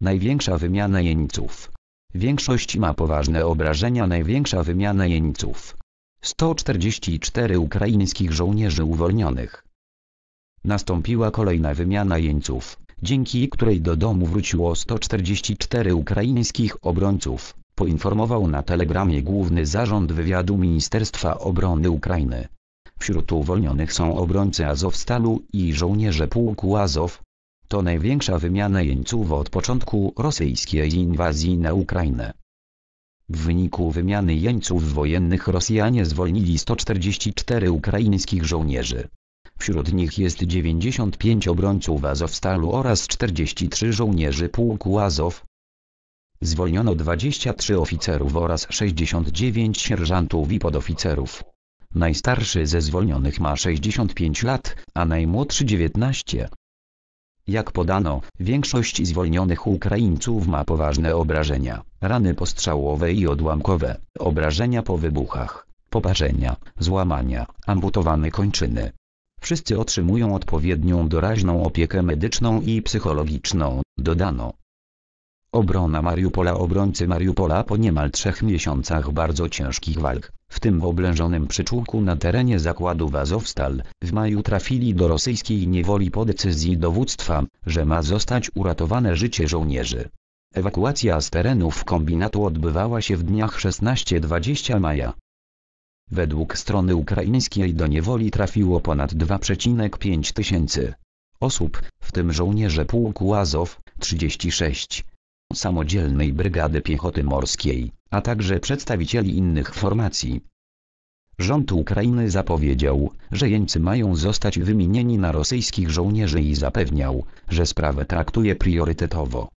Największa wymiana jeńców. Większość ma poważne obrażenia największa wymiana jeńców. 144 ukraińskich żołnierzy uwolnionych. Nastąpiła kolejna wymiana jeńców, dzięki której do domu wróciło 144 ukraińskich obrońców, poinformował na telegramie Główny Zarząd Wywiadu Ministerstwa Obrony Ukrainy. Wśród uwolnionych są obrońcy Azowstalu i żołnierze pułku Azow, to największa wymiana jeńców od początku rosyjskiej inwazji na Ukrainę. W wyniku wymiany jeńców wojennych Rosjanie zwolnili 144 ukraińskich żołnierzy. Wśród nich jest 95 obrońców Azowstalu oraz 43 żołnierzy pułku Azow. Zwolniono 23 oficerów oraz 69 sierżantów i podoficerów. Najstarszy ze zwolnionych ma 65 lat, a najmłodszy 19. Jak podano, większość zwolnionych Ukraińców ma poważne obrażenia, rany postrzałowe i odłamkowe, obrażenia po wybuchach, poparzenia, złamania, amputowane kończyny. Wszyscy otrzymują odpowiednią doraźną opiekę medyczną i psychologiczną, dodano. Obrona Mariupola Obrońcy Mariupola po niemal trzech miesiącach bardzo ciężkich walk, w tym w oblężonym przyczółku na terenie zakładu wazowstal, w maju trafili do rosyjskiej niewoli po decyzji dowództwa, że ma zostać uratowane życie żołnierzy. Ewakuacja z terenów kombinatu odbywała się w dniach 16-20 maja. Według strony ukraińskiej do niewoli trafiło ponad 2,5 tysięcy osób, w tym żołnierze pułku Azow, 36, samodzielnej brygady piechoty morskiej, a także przedstawicieli innych formacji. Rząd Ukrainy zapowiedział, że jeńcy mają zostać wymienieni na rosyjskich żołnierzy i zapewniał, że sprawę traktuje priorytetowo.